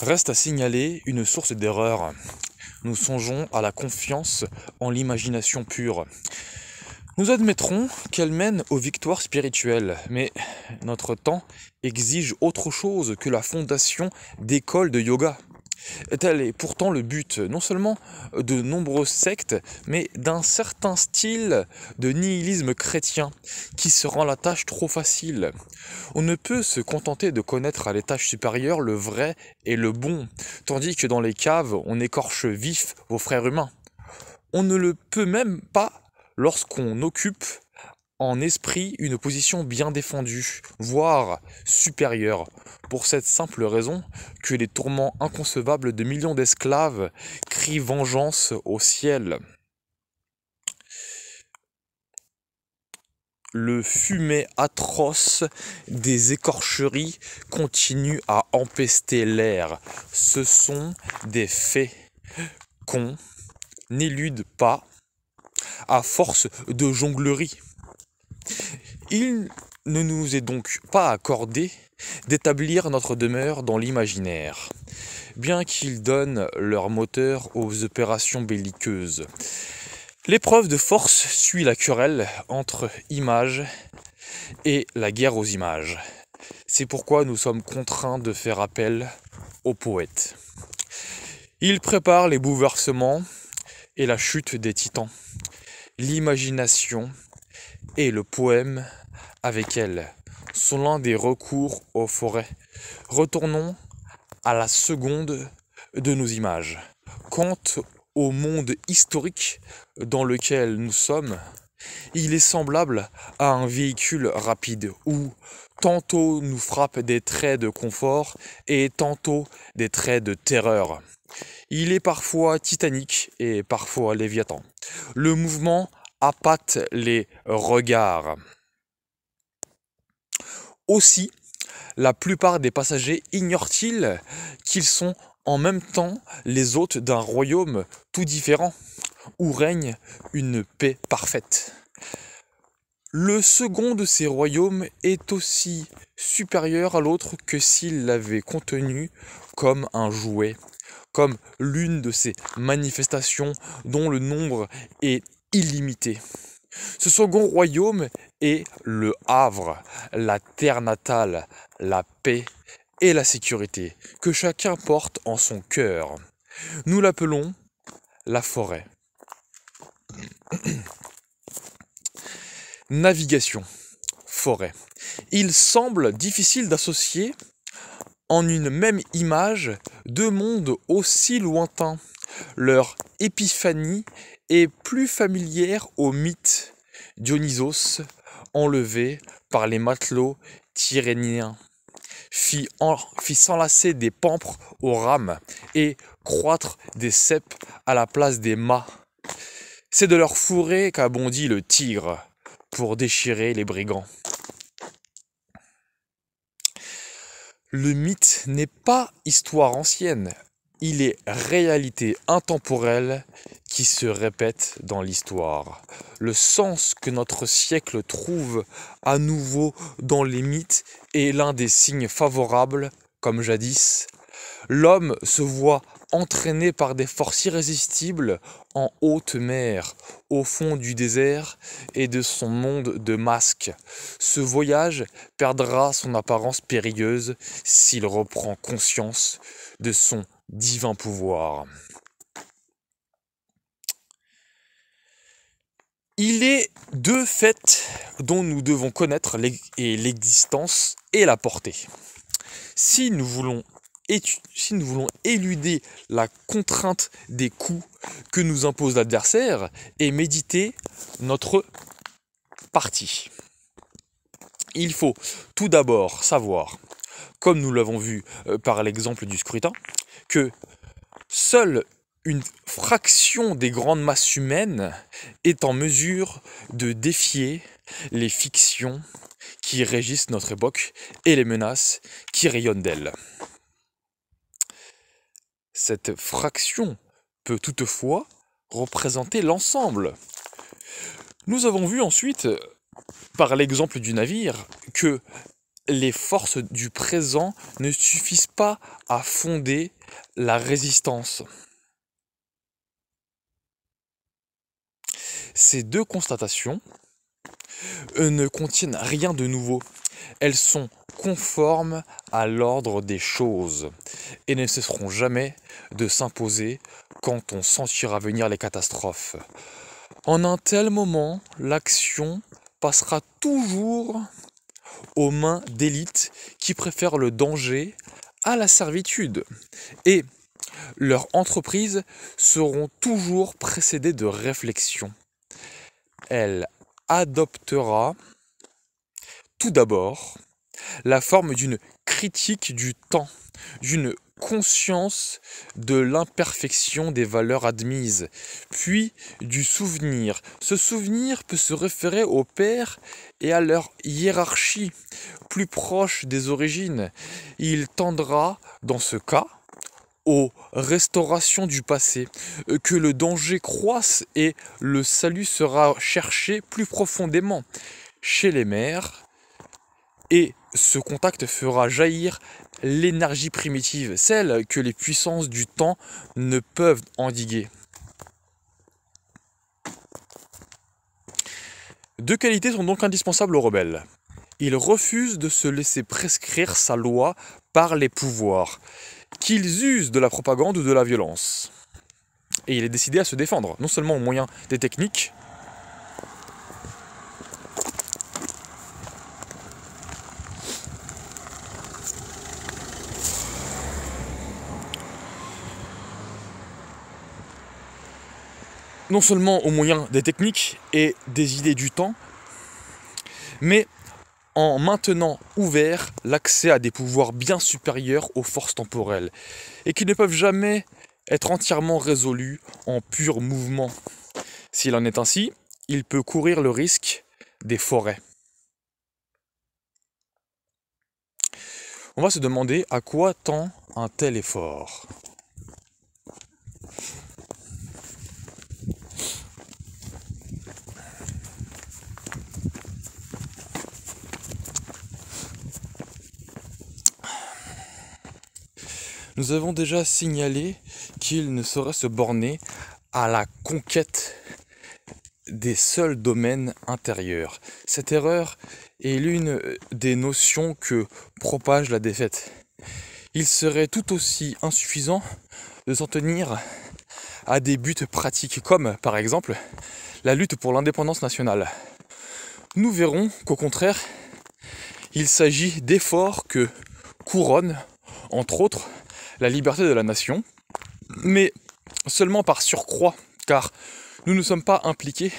Reste à signaler une source d'erreur. Nous songeons à la confiance en l'imagination pure. Nous admettrons qu'elle mène aux victoires spirituelles, mais notre temps exige autre chose que la fondation d'écoles de yoga. Tel est pourtant le but euh, non seulement de nombreuses sectes, mais d'un certain style de nihilisme chrétien qui se rend la tâche trop facile. On ne peut se contenter de connaître à l'étage supérieur le vrai et le bon, tandis que dans les caves on écorche vif vos frères humains. On ne le peut même pas lorsqu'on occupe en esprit une position bien défendue, voire supérieure, pour cette simple raison que les tourments inconcevables de millions d'esclaves crient vengeance au ciel. le fumet atroce des écorcheries continue à empester l'air. Ce sont des faits qu'on n'élude pas à force de jonglerie. Il ne nous est donc pas accordé d'établir notre demeure dans l'imaginaire, bien qu'ils donnent leur moteur aux opérations belliqueuses. L'épreuve de force suit la querelle entre images et la guerre aux images. C'est pourquoi nous sommes contraints de faire appel aux poètes. Il prépare les bouleversements et la chute des titans. L'imagination et le poème avec elle sont l'un des recours aux forêts. Retournons à la seconde de nos images. Quant au monde historique dans lequel nous sommes, il est semblable à un véhicule rapide où tantôt nous frappent des traits de confort et tantôt des traits de terreur. Il est parfois titanique et parfois léviathan. Le mouvement appâte les regards. Aussi, la plupart des passagers ignorent-ils qu'ils sont en même temps les hôtes d'un royaume tout différent, où règne une paix parfaite. Le second de ces royaumes est aussi supérieur à l'autre que s'il l'avait contenu comme un jouet, comme l'une de ces manifestations dont le nombre est Illimité. Ce second royaume est le Havre, la terre natale, la paix et la sécurité que chacun porte en son cœur. Nous l'appelons la forêt. Navigation, forêt. Il semble difficile d'associer en une même image deux mondes aussi lointains. Leur épiphanie est plus familière au mythe Dionysos enlevé par les matelots tyréniens, fit, s'enlacer des pampres aux rames et croître des ceps à la place des mâts. C'est de leur fourré qu'abondit le tigre pour déchirer les brigands. Le mythe n'est pas histoire ancienne, il est réalité intemporelle qui se répète dans l'histoire. Le sens que notre siècle trouve à nouveau dans les mythes est l'un des signes favorables, comme jadis. L'homme se voit entraîné par des forces irrésistibles en haute mer, au fond du désert et de son monde de masques. Ce voyage perdra son apparence périlleuse s'il reprend conscience de son divin pouvoir. Il est deux faits dont nous devons connaître l'existence et la portée. Si nous voulons si nous voulons éluder la contrainte des coups que nous impose l'adversaire et méditer notre partie. Il faut tout d'abord savoir, comme nous l'avons vu euh, par l'exemple du scrutin, que seule une fraction des grandes masses humaines est en mesure de défier les fictions qui régissent notre époque et les menaces qui rayonnent d'elle. Cette fraction peut toutefois représenter l'ensemble. Nous avons vu ensuite, par l'exemple du navire, que les forces du présent ne suffisent pas à fonder la résistance. Ces deux constatations euh, ne contiennent rien de nouveau. Elles sont conformes à l'ordre des choses et ne cesseront jamais de s'imposer quand on sentira venir les catastrophes. En un tel moment, l'action passera toujours aux mains d'élites qui préfèrent le danger à la servitude. Et leurs entreprises seront toujours précédées de réflexion. Elle adoptera tout d'abord la forme d'une critique du temps, d'une conscience de l'imperfection des valeurs admises, puis du souvenir. Ce souvenir peut se référer aux pères et à leur hiérarchie plus proche des origines. Il tendra, dans ce cas, aux restaurations du passé, que le danger croisse et le salut sera cherché plus profondément chez les mères et ce contact fera jaillir l'énergie primitive, celle que les puissances du temps ne peuvent endiguer. Deux qualités sont donc indispensables aux rebelles. Ils refusent de se laisser prescrire sa loi par les pouvoirs, qu'ils usent de la propagande ou de la violence. Et il est décidé à se défendre, non seulement au moyen des techniques, non seulement au moyen des techniques et des idées du temps, mais en maintenant ouvert l'accès à des pouvoirs bien supérieurs aux forces temporelles, et qui ne peuvent jamais être entièrement résolus en pur mouvement. S'il en est ainsi, il peut courir le risque des forêts. On va se demander à quoi tend un tel effort. Nous avons déjà signalé qu'il ne saurait se borner à la conquête des seuls domaines intérieurs. Cette erreur est l'une des notions que propage la défaite. Il serait tout aussi insuffisant de s'en tenir à des buts pratiques comme par exemple la lutte pour l'indépendance nationale. Nous verrons qu'au contraire, il s'agit d'efforts que couronnent, entre autres, la liberté de la nation, mais seulement par surcroît, car nous ne sommes pas impliqués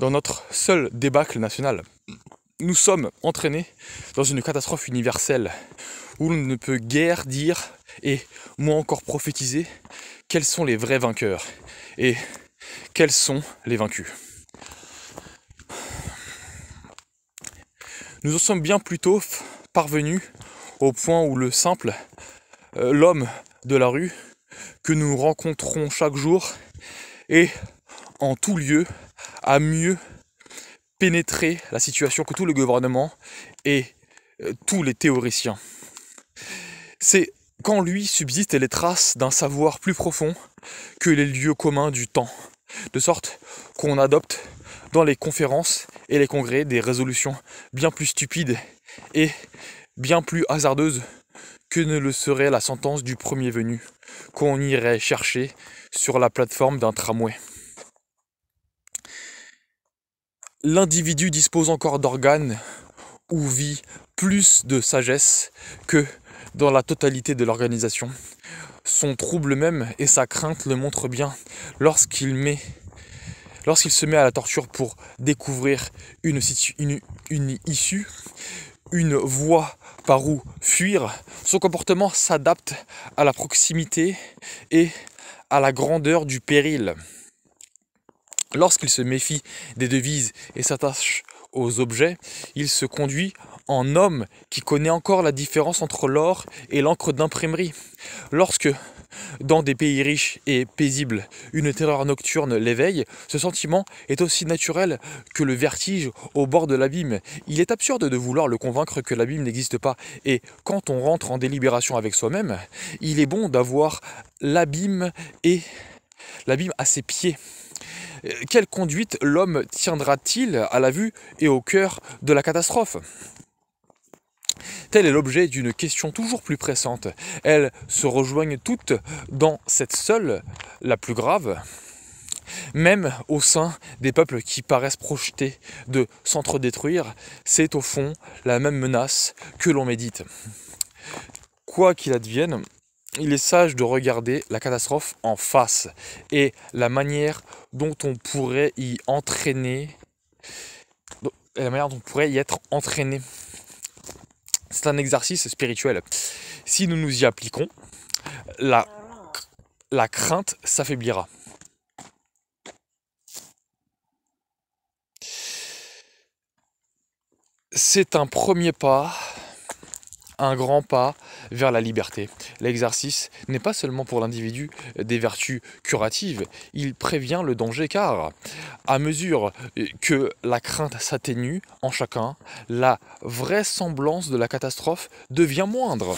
dans notre seul débâcle national. Nous sommes entraînés dans une catastrophe universelle où l'on ne peut guère dire et moins encore prophétiser quels sont les vrais vainqueurs et quels sont les vaincus. Nous en sommes bien plutôt parvenus au point où le simple euh, l'homme de la rue que nous rencontrons chaque jour et en tout lieu à mieux pénétrer la situation que tout le gouvernement et euh, tous les théoriciens. C'est quand lui subsistent les traces d'un savoir plus profond que les lieux communs du temps, de sorte qu'on adopte dans les conférences et les congrès des résolutions bien plus stupides et bien plus hasardeuses que ne le serait la sentence du premier venu, qu'on irait chercher sur la plateforme d'un tramway. L'individu dispose encore d'organes où vit plus de sagesse que dans la totalité de l'organisation. Son trouble même et sa crainte le montrent bien lorsqu'il se met à la torture pour découvrir une issue, une voie par où fuir, son comportement s'adapte à la proximité et à la grandeur du péril. Lorsqu'il se méfie des devises et s'attache aux objets, il se conduit en homme qui connaît encore la différence entre l'or et l'encre d'imprimerie. Lorsque dans des pays riches et paisibles, une terreur nocturne l'éveille, ce sentiment est aussi naturel que le vertige au bord de l'abîme. Il est absurde de vouloir le convaincre que l'abîme n'existe pas, et quand on rentre en délibération avec soi-même, il est bon d'avoir l'abîme et l'abîme à ses pieds. Euh, quelle conduite l'homme tiendra-t-il à la vue et au cœur de la catastrophe Tel est l'objet d'une question toujours plus pressante. Elles se rejoignent toutes dans cette seule, la plus grave, même au sein des peuples qui paraissent projetés de s'entre-détruire, c'est au fond la même menace que l'on médite. Quoi qu'il advienne, il est sage de regarder la catastrophe en face et la manière dont on pourrait y entraîner, la manière dont on pourrait y être entraîné. C'est un exercice spirituel. Si nous nous y appliquons, la, la crainte s'affaiblira. C'est un premier pas un grand pas vers la liberté. L'exercice n'est pas seulement pour l'individu des vertus curatives, il prévient le danger car à mesure euh, que la crainte s'atténue en chacun, la vraisemblance de la catastrophe devient moindre.